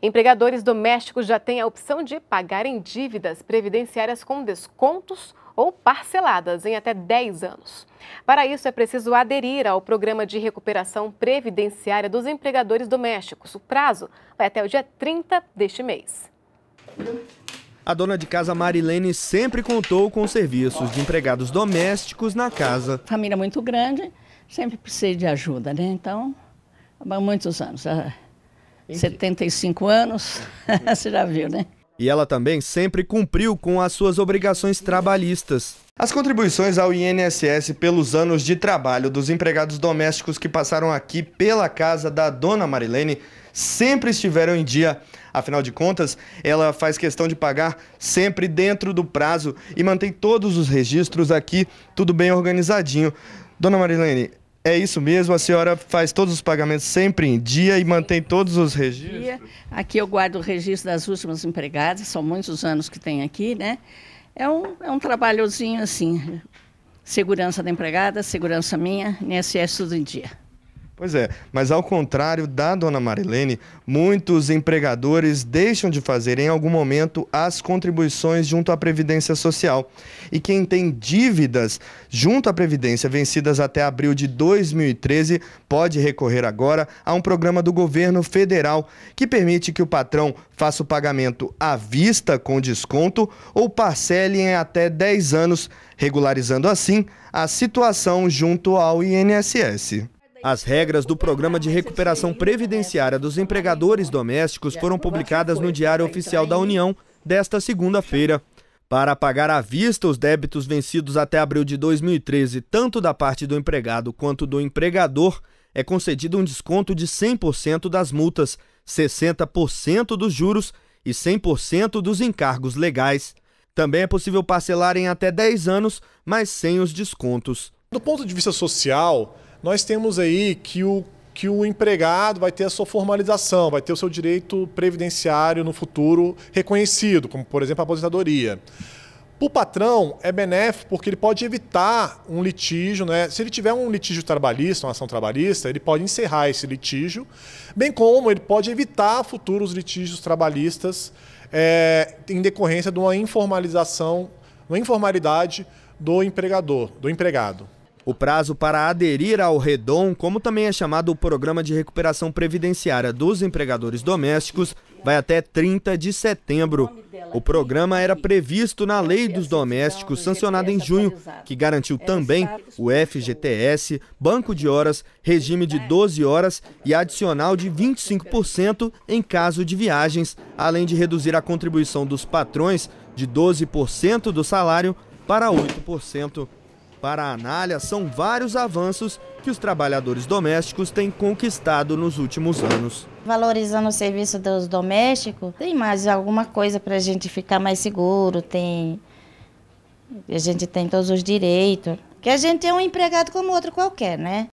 Empregadores domésticos já têm a opção de pagarem dívidas previdenciárias com descontos ou parceladas em até 10 anos. Para isso, é preciso aderir ao Programa de Recuperação Previdenciária dos Empregadores Domésticos. O prazo vai até o dia 30 deste mês. A dona de casa Marilene sempre contou com serviços de empregados domésticos na casa. Família muito grande, sempre precisa de ajuda, né? Então, há muitos anos. Ah, 75 anos, uhum. você já viu, né? E ela também sempre cumpriu com as suas obrigações trabalhistas. As contribuições ao INSS pelos anos de trabalho dos empregados domésticos que passaram aqui pela casa da dona Marilene sempre estiveram em dia. Afinal de contas, ela faz questão de pagar sempre dentro do prazo e mantém todos os registros aqui, tudo bem organizadinho. Dona Marilene, é isso mesmo, a senhora faz todos os pagamentos sempre em dia e mantém todos os registros? Aqui eu guardo o registro das últimas empregadas, são muitos anos que tem aqui, né? É um, é um trabalhozinho assim, segurança da empregada, segurança minha, INSS tudo em dia. Pois é, mas ao contrário da dona Marilene, muitos empregadores deixam de fazer em algum momento as contribuições junto à Previdência Social. E quem tem dívidas junto à Previdência vencidas até abril de 2013 pode recorrer agora a um programa do governo federal que permite que o patrão faça o pagamento à vista com desconto ou parcele em até 10 anos, regularizando assim a situação junto ao INSS. As regras do Programa de Recuperação Previdenciária dos Empregadores Domésticos foram publicadas no Diário Oficial da União desta segunda-feira. Para pagar à vista os débitos vencidos até abril de 2013, tanto da parte do empregado quanto do empregador, é concedido um desconto de 100% das multas, 60% dos juros e 100% dos encargos legais. Também é possível parcelar em até 10 anos, mas sem os descontos. Do ponto de vista social, nós temos aí que o que o empregado vai ter a sua formalização, vai ter o seu direito previdenciário no futuro reconhecido, como por exemplo a aposentadoria. Para o patrão é benéfico porque ele pode evitar um litígio, né? Se ele tiver um litígio trabalhista, uma ação trabalhista, ele pode encerrar esse litígio, bem como ele pode evitar futuros litígios trabalhistas é, em decorrência de uma informalização, uma informalidade do empregador, do empregado. O prazo para aderir ao Redom, como também é chamado o Programa de Recuperação Previdenciária dos Empregadores Domésticos, vai até 30 de setembro. O programa era previsto na Lei dos Domésticos, sancionada em junho, que garantiu também o FGTS, banco de horas, regime de 12 horas e adicional de 25% em caso de viagens, além de reduzir a contribuição dos patrões de 12% do salário para 8%. Para a Anália, são vários avanços que os trabalhadores domésticos têm conquistado nos últimos anos. Valorizando o serviço dos domésticos, tem mais alguma coisa para a gente ficar mais seguro, tem a gente tem todos os direitos. Que a gente é um empregado como outro qualquer, né?